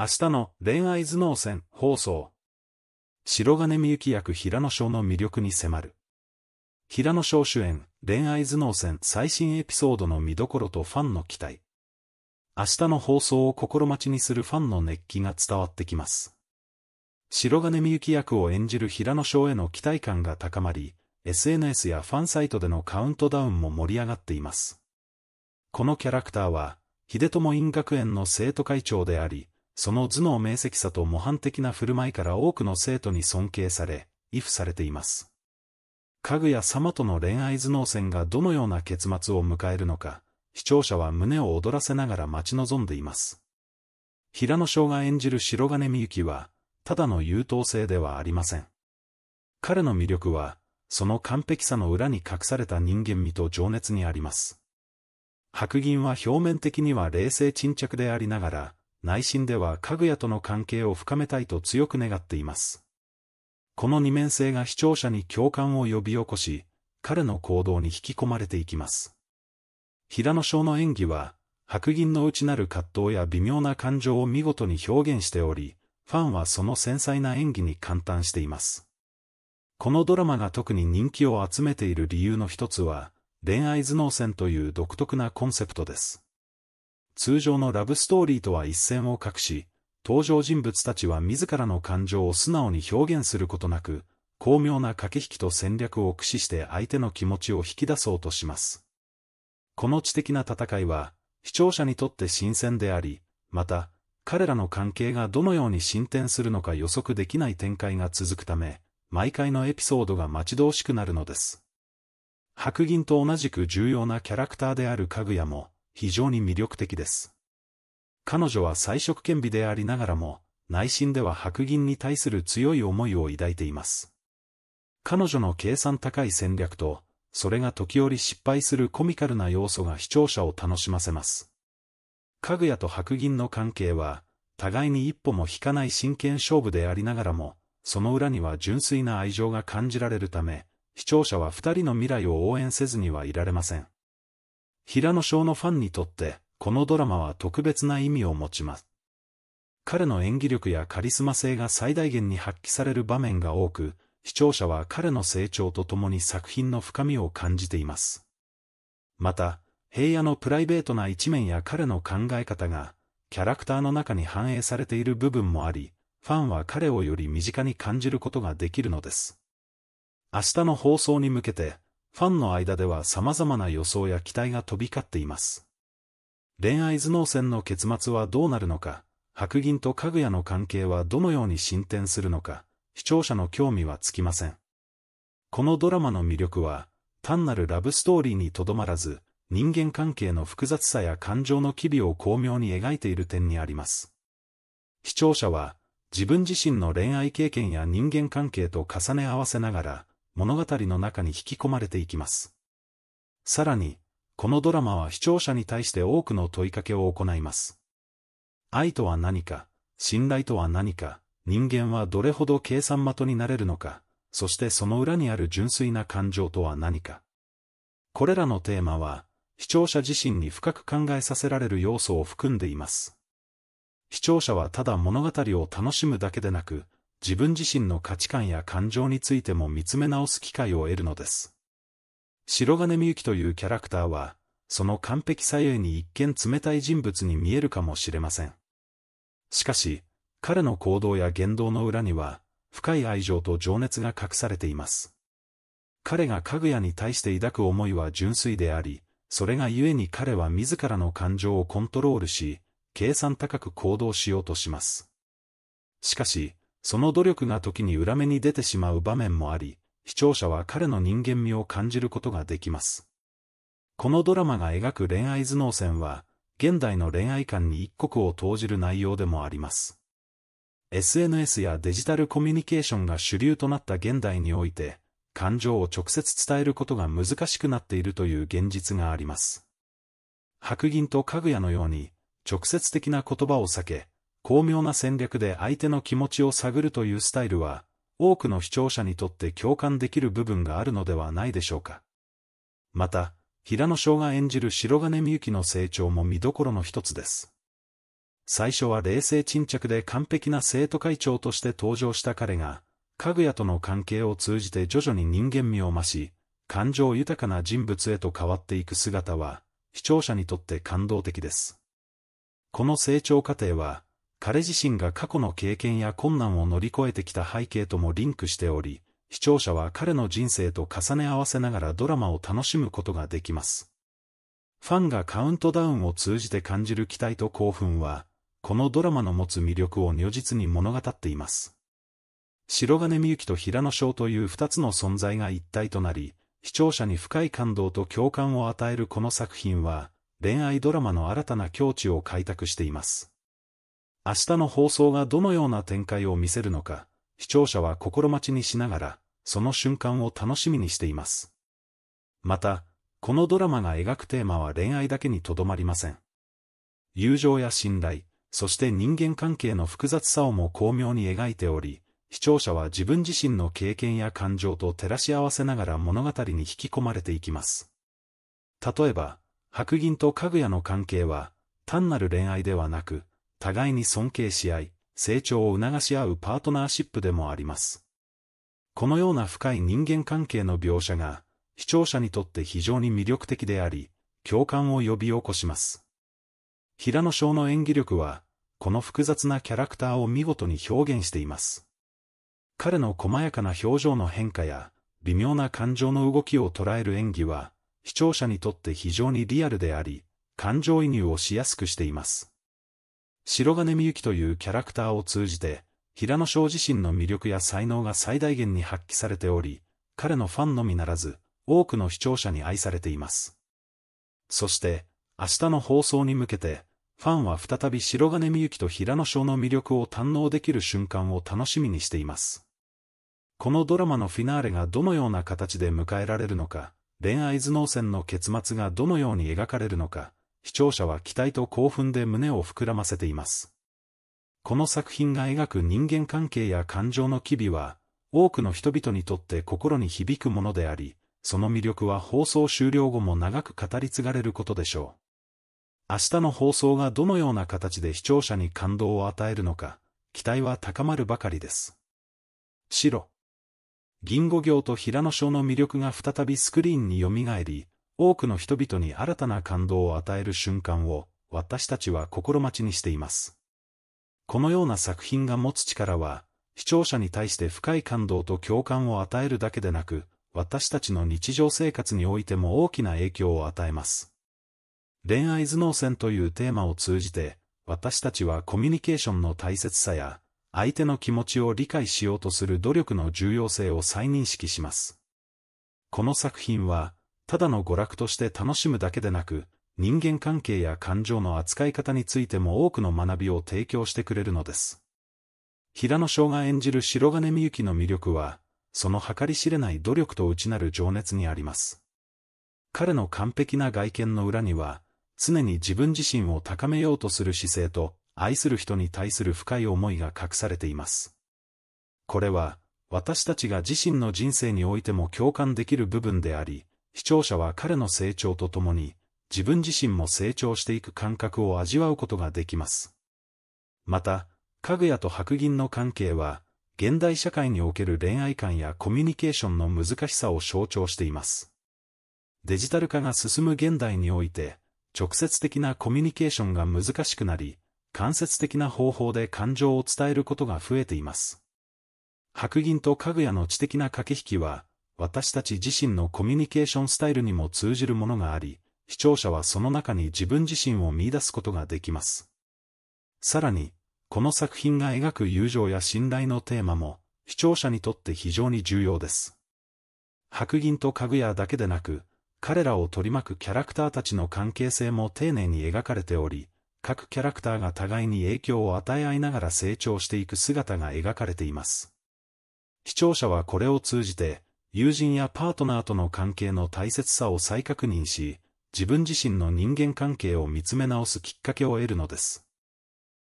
明日の恋愛頭脳戦放送。白金みゆき役平野翔の魅力に迫る。平野翔主演恋愛頭脳戦最新エピソードの見どころとファンの期待。明日の放送を心待ちにするファンの熱気が伝わってきます。白金みゆき役を演じる平野翔への期待感が高まり、SNS やファンサイトでのカウントダウンも盛り上がっています。このキャラクターは、秀友院学園の生徒会長であり、その頭脳明晰さと模範的な振る舞いから多くの生徒に尊敬され、畏怖されています。かぐや様との恋愛頭脳戦がどのような結末を迎えるのか、視聴者は胸を躍らせながら待ち望んでいます。平野翔が演じる白金みゆきは、ただの優等生ではありません。彼の魅力は、その完璧さの裏に隠された人間味と情熱にあります。白銀は表面的には冷静沈着でありながら、内心ではかぐやとの関係を深めたいと強く願っています。この二面性が視聴者に共感を呼び起こし、彼の行動に引き込まれていきます。平野翔の演技は、白銀の内なる葛藤や微妙な感情を見事に表現しており、ファンはその繊細な演技に感嘆しています。このドラマが特に人気を集めている理由の一つは、恋愛頭脳戦という独特なコンセプトです。通常のラブストーリーとは一線を画し、登場人物たちは自らの感情を素直に表現することなく、巧妙な駆け引きと戦略を駆使して相手の気持ちを引き出そうとします。この知的な戦いは、視聴者にとって新鮮であり、また、彼らの関係がどのように進展するのか予測できない展開が続くため、毎回のエピソードが待ち遠しくなるのです。白銀と同じく重要なキャラクターであるかぐやも、非常に魅力的です。彼女は才色兼備でありながらも、内心では白銀に対する強い思いを抱いています。彼女の計算高い戦略と、それが時折失敗するコミカルな要素が視聴者を楽しませます。かぐやと白銀の関係は、互いに一歩も引かない真剣勝負でありながらも、その裏には純粋な愛情が感じられるため、視聴者は二人の未来を応援せずにはいられません。平野翔のファンにとって、このドラマは特別な意味を持ちます。彼の演技力やカリスマ性が最大限に発揮される場面が多く、視聴者は彼の成長とともに作品の深みを感じています。また、平野のプライベートな一面や彼の考え方が、キャラクターの中に反映されている部分もあり、ファンは彼をより身近に感じることができるのです。明日の放送に向けて、ファンの間では様々な予想や期待が飛び交っています。恋愛頭脳戦の結末はどうなるのか、白銀とかぐやの関係はどのように進展するのか、視聴者の興味はつきません。このドラマの魅力は、単なるラブストーリーにとどまらず、人間関係の複雑さや感情の機微を巧妙に描いている点にあります。視聴者は、自分自身の恋愛経験や人間関係と重ね合わせながら、物語の中に引き込まれていきます。さらに、このドラマは視聴者に対して多くの問いかけを行います。愛とは何か、信頼とは何か、人間はどれほど計算的になれるのか、そしてその裏にある純粋な感情とは何か。これらのテーマは、視聴者自身に深く考えさせられる要素を含んでいます。視聴者はただ物語を楽しむだけでなく、自分自身の価値観や感情についても見つめ直す機会を得るのです。白金みゆきというキャラクターは、その完璧さゆえに一見冷たい人物に見えるかもしれません。しかし、彼の行動や言動の裏には、深い愛情と情熱が隠されています。彼がかぐやに対して抱く思いは純粋であり、それが故に彼は自らの感情をコントロールし、計算高く行動しようとします。しかし、その努力が時に裏目に出てしまう場面もあり、視聴者は彼の人間味を感じることができます。このドラマが描く恋愛頭脳戦は、現代の恋愛観に一刻を投じる内容でもあります。SNS やデジタルコミュニケーションが主流となった現代において、感情を直接伝えることが難しくなっているという現実があります。白銀とかぐやのように、直接的な言葉を避け、巧妙な戦略で相手の気持ちを探るというスタイルは、多くの視聴者にとって共感できる部分があるのではないでしょうか。また、平野翔が演じる白金みゆきの成長も見どころの一つです。最初は冷静沈着で完璧な生徒会長として登場した彼が、かぐやとの関係を通じて徐々に人間味を増し、感情豊かな人物へと変わっていく姿は、視聴者にとって感動的です。この成長過程は、彼自身が過去の経験や困難を乗り越えてきた背景ともリンクしており、視聴者は彼の人生と重ね合わせながらドラマを楽しむことができます。ファンがカウントダウンを通じて感じる期待と興奮は、このドラマの持つ魅力を如実に物語っています。白金みゆきと平野翔という二つの存在が一体となり、視聴者に深い感動と共感を与えるこの作品は、恋愛ドラマの新たな境地を開拓しています。明日の放送がどのような展開を見せるのか、視聴者は心待ちにしながら、その瞬間を楽しみにしています。また、このドラマが描くテーマは恋愛だけにとどまりません。友情や信頼、そして人間関係の複雑さをも巧妙に描いており、視聴者は自分自身の経験や感情と照らし合わせながら物語に引き込まれていきます。例えば、白銀とかぐやの関係は、単なる恋愛ではなく、互いに尊敬し合い、成長を促し合うパートナーシップでもあります。このような深い人間関係の描写が、視聴者にとって非常に魅力的であり、共感を呼び起こします。平野翔の演技力は、この複雑なキャラクターを見事に表現しています。彼の細やかな表情の変化や、微妙な感情の動きを捉える演技は、視聴者にとって非常にリアルであり、感情移入をしやすくしています。白金みゆきというキャラクターを通じて、平野翔自身の魅力や才能が最大限に発揮されており、彼のファンのみならず、多くの視聴者に愛されています。そして、明日の放送に向けて、ファンは再び白金みゆきと平野翔の魅力を堪能できる瞬間を楽しみにしています。このドラマのフィナーレがどのような形で迎えられるのか、恋愛頭脳戦の結末がどのように描かれるのか、視聴者は期待と興奮で胸を膨らませています。この作品が描く人間関係や感情の機微は、多くの人々にとって心に響くものであり、その魅力は放送終了後も長く語り継がれることでしょう。明日の放送がどのような形で視聴者に感動を与えるのか、期待は高まるばかりです。白。銀五行と平野章の魅力が再びスクリーンによみがえり、多くの人々に新たな感動を与える瞬間を、私たちは心待ちにしています。このような作品が持つ力は、視聴者に対して深い感動と共感を与えるだけでなく、私たちの日常生活においても大きな影響を与えます。恋愛頭脳戦というテーマを通じて、私たちはコミュニケーションの大切さや、相手の気持ちを理解しようとする努力の重要性を再認識します。この作品は、ただの娯楽として楽しむだけでなく、人間関係や感情の扱い方についても多くの学びを提供してくれるのです。平野翔が演じる白金みゆきの魅力は、その計り知れない努力と内なる情熱にあります。彼の完璧な外見の裏には、常に自分自身を高めようとする姿勢と、愛する人に対する深い思いが隠されています。これは、私たちが自身の人生においても共感できる部分であり、視聴者は彼の成長とともに、自分自身も成長していく感覚を味わうことができます。また、かぐやと白銀の関係は、現代社会における恋愛観やコミュニケーションの難しさを象徴しています。デジタル化が進む現代において、直接的なコミュニケーションが難しくなり、間接的な方法で感情を伝えることが増えています。白銀とかぐやの知的な駆け引きは、私たち自身のコミュニケーションスタイルにも通じるものがあり、視聴者はその中に自分自身を見出すことができます。さらに、この作品が描く友情や信頼のテーマも、視聴者にとって非常に重要です。白銀とかぐやだけでなく、彼らを取り巻くキャラクターたちの関係性も丁寧に描かれており、各キャラクターが互いに影響を与え合いながら成長していく姿が描かれています。視聴者はこれを通じて、友人やパートナーとの関係の大切さを再確認し、自分自身の人間関係を見つめ直すきっかけを得るのです。